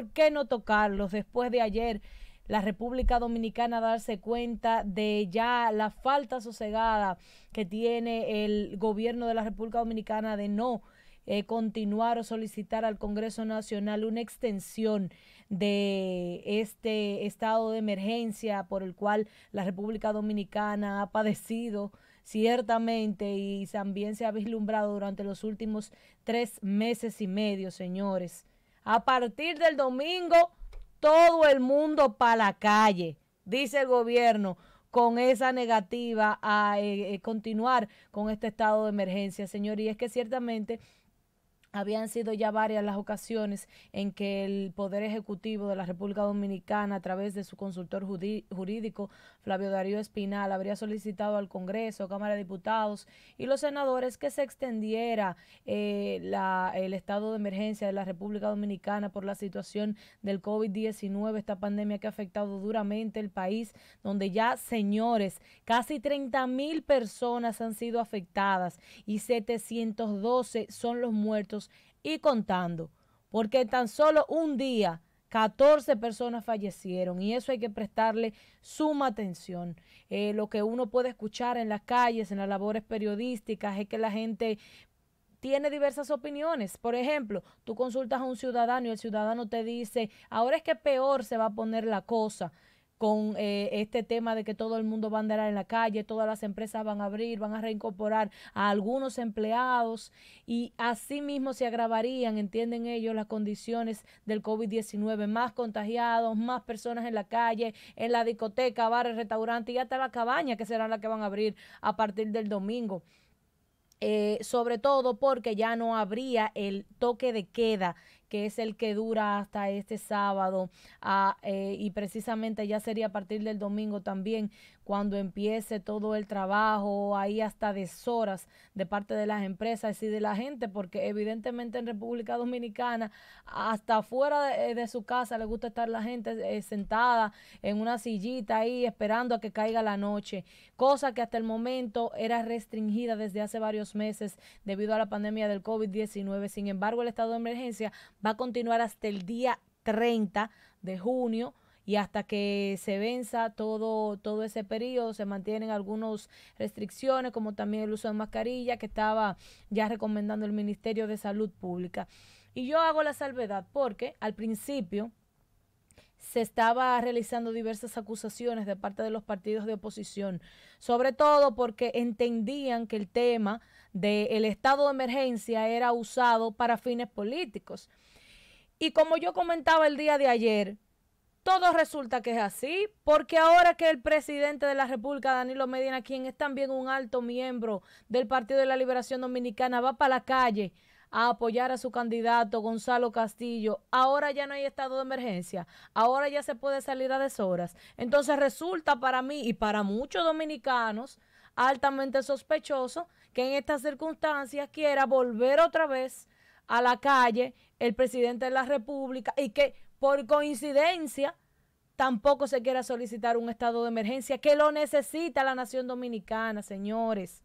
¿por qué no tocarlos después de ayer? la República Dominicana darse cuenta de ya la falta sosegada que tiene el gobierno de la República Dominicana de no eh, continuar o solicitar al Congreso Nacional una extensión de este estado de emergencia por el cual la República Dominicana ha padecido ciertamente y también se ha vislumbrado durante los últimos tres meses y medio, señores. A partir del domingo, todo el mundo para la calle, dice el gobierno con esa negativa a eh, eh, continuar con este estado de emergencia, señor. Y es que ciertamente habían sido ya varias las ocasiones en que el Poder Ejecutivo de la República Dominicana, a través de su consultor jurídico, Flavio Darío Espinal, habría solicitado al Congreso, Cámara de Diputados y los senadores que se extendiera eh, el estado de emergencia de la República Dominicana por la situación del COVID-19, esta pandemia que ha afectado duramente el país, donde ya, señores, casi 30 mil personas han sido afectadas y 712 son los muertos y contando, porque tan solo un día 14 personas fallecieron y eso hay que prestarle suma atención. Eh, lo que uno puede escuchar en las calles, en las labores periodísticas, es que la gente tiene diversas opiniones. Por ejemplo, tú consultas a un ciudadano y el ciudadano te dice, ahora es que peor se va a poner la cosa con eh, este tema de que todo el mundo va a andar en la calle, todas las empresas van a abrir, van a reincorporar a algunos empleados y así mismo se agravarían, entienden ellos, las condiciones del COVID-19, más contagiados, más personas en la calle, en la discoteca, bares, restaurantes y hasta la cabaña que serán las que van a abrir a partir del domingo. Eh, sobre todo porque ya no habría el toque de queda que es el que dura hasta este sábado ah, eh, y precisamente ya sería a partir del domingo también cuando empiece todo el trabajo, ahí hasta deshoras de parte de las empresas y de la gente, porque evidentemente en República Dominicana, hasta fuera de, eh, su casa le gusta estar la gente eh, sentada en una sillita ahí esperando a que caiga la noche, cosa que hasta el momento era restringida desde hace varios meses debido a la pandemia del COVID-19. Sin embargo, el estado de emergencia va a continuar hasta el día 30 de junio y hasta que se venza todo, todo ese periodo, se mantienen algunas restricciones, como también el uso de mascarilla que estaba ya recomendando el Ministerio de Salud Pública. Y yo hago la salvedad porque al principio se estaba realizando diversas acusaciones de parte de los partidos de oposición, sobre todo porque entendían que el tema del estado de emergencia era usado para fines políticos. Y como yo comentaba el día de ayer, todo resulta que es así, porque ahora que el presidente de la República, Danilo Medina, quien es también un alto miembro del Partido de la Liberación Dominicana, va para la calle a apoyar a su candidato Gonzalo Castillo. Ahora ya no hay estado de emergencia, ahora ya se puede salir a deshoras. Entonces resulta para mí y para muchos dominicanos altamente sospechoso que en estas circunstancias quiera volver otra vez a la calle el presidente de la República y que por coincidencia tampoco se quiera solicitar un estado de emergencia, que lo necesita la nación dominicana, señores.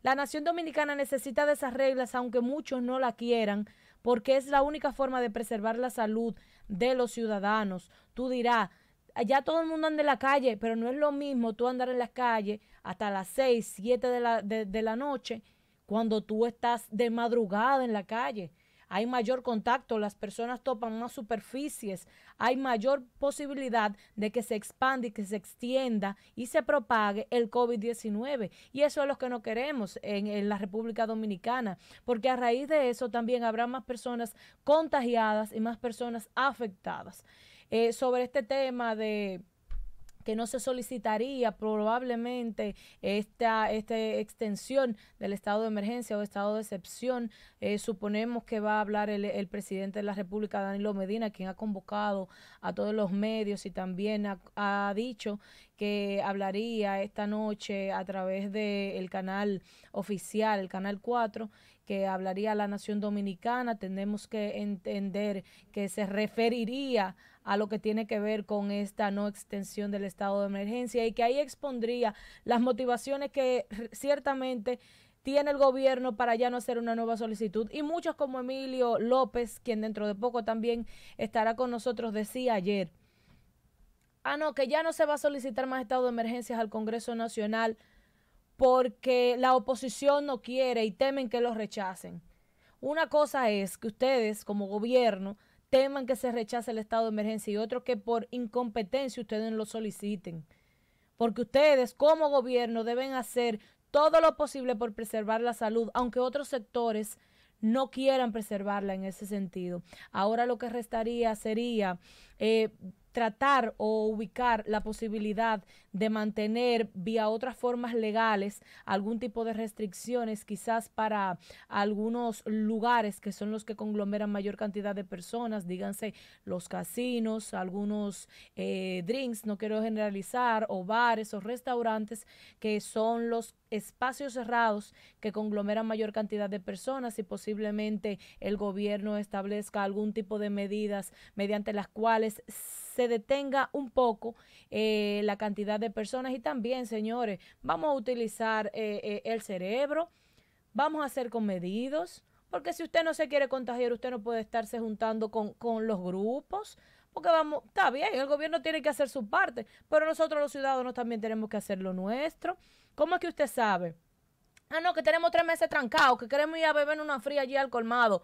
La nación dominicana necesita de esas reglas, aunque muchos no la quieran, porque es la única forma de preservar la salud de los ciudadanos. Tú dirás, allá todo el mundo anda en la calle, pero no es lo mismo tú andar en la calle hasta las 6, 7 de la, de, la noche cuando tú estás de madrugada en la calle. Hay mayor contacto, las personas topan más superficies, hay mayor posibilidad de que se expanda y que se extienda y se propague el COVID-19. Y eso es lo que no queremos en, la República Dominicana, porque a raíz de eso también habrá más personas contagiadas y más personas afectadas. Eh, sobre este tema de que no se solicitaría probablemente esta, esta extensión del estado de emergencia o estado de excepción. Eh, suponemos que va a hablar el, presidente de la República, Danilo Medina, quien ha convocado a todos los medios y también ha, dicho que hablaría esta noche a través del canal oficial, el canal 4, que hablaría la nación dominicana, tenemos que entender que se referiría a lo que tiene que ver con esta no extensión del estado de emergencia y que ahí expondría las motivaciones que ciertamente tiene el gobierno para ya no hacer una nueva solicitud. Y muchos como Emilio López, quien dentro de poco también estará con nosotros, decía ayer, ah, no, que ya no se va a solicitar más estado de emergencias al Congreso Nacional porque la oposición no quiere y temen que lo rechacen. Una cosa es que ustedes como gobierno teman que se rechace el estado de emergencia y otro que por incompetencia ustedes no lo soliciten. Porque ustedes como gobierno deben hacer todo lo posible por preservar la salud, aunque otros sectores no quieran preservarla en ese sentido. Ahora lo que restaría sería eh, tratar o ubicar la posibilidad de mantener vía otras formas legales algún tipo de restricciones quizás para algunos lugares que son los que conglomeran mayor cantidad de personas, díganse los casinos, algunos eh, drinks, no quiero generalizar, o bares o restaurantes que son los espacios cerrados que conglomeran mayor cantidad de personas y posiblemente el gobierno establezca algún tipo de medidas mediante las cuales se detenga un poco eh, la cantidad de personas y también, señores, vamos a utilizar eh, eh, el cerebro, vamos a con medidos, porque si usted no se quiere contagiar, usted no puede estarse juntando con, los grupos, porque vamos, está bien, el gobierno tiene que hacer su parte, pero nosotros los ciudadanos también tenemos que hacer lo nuestro. ¿Cómo es que usted sabe? Ah, no, que tenemos tres meses trancados, que queremos ir a beber una fría allí al colmado.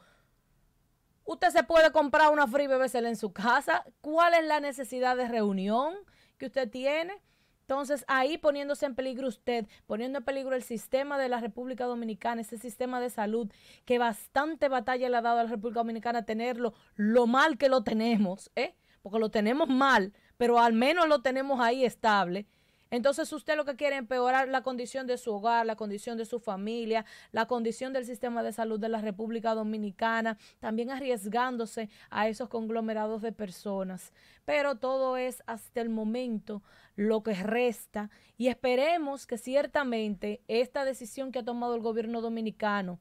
Usted se puede comprar una free en su casa. ¿Cuál es la necesidad de reunión que usted tiene? Entonces, ahí poniéndose en peligro usted, poniendo en peligro el sistema de la República Dominicana, ese sistema de salud que bastante batalla le ha dado a la República Dominicana tenerlo, lo mal que lo tenemos, ¿eh? porque lo tenemos mal, pero al menos lo tenemos ahí estable. Entonces usted lo que quiere es empeorar la condición de su hogar, la condición de su familia, la condición del sistema de salud de la República Dominicana, también arriesgándose a esos conglomerados de personas. Pero todo es hasta el momento lo que resta y esperemos que ciertamente esta decisión que ha tomado el gobierno dominicano,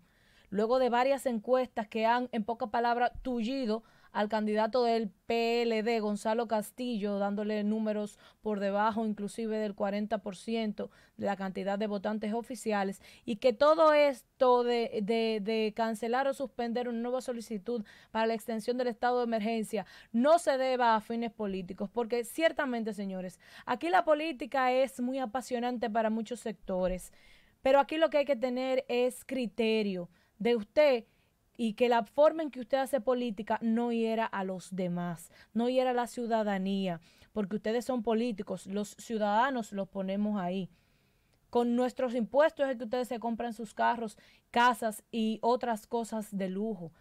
luego de varias encuestas que han, en poca palabra, tullido al candidato del PLD, Gonzalo Castillo, dándole números por debajo inclusive del 40% de la cantidad de votantes oficiales, y que todo esto de, cancelar o suspender una nueva solicitud para la extensión del estado de emergencia no se deba a fines políticos, porque ciertamente, señores, aquí la política es muy apasionante para muchos sectores, pero aquí lo que hay que tener es criterio de usted y que la forma en que usted hace política no hiera a los demás, no hiera a la ciudadanía, porque ustedes son políticos, los ciudadanos los ponemos ahí. Con nuestros impuestos es que ustedes se compran sus carros, casas y otras cosas de lujo.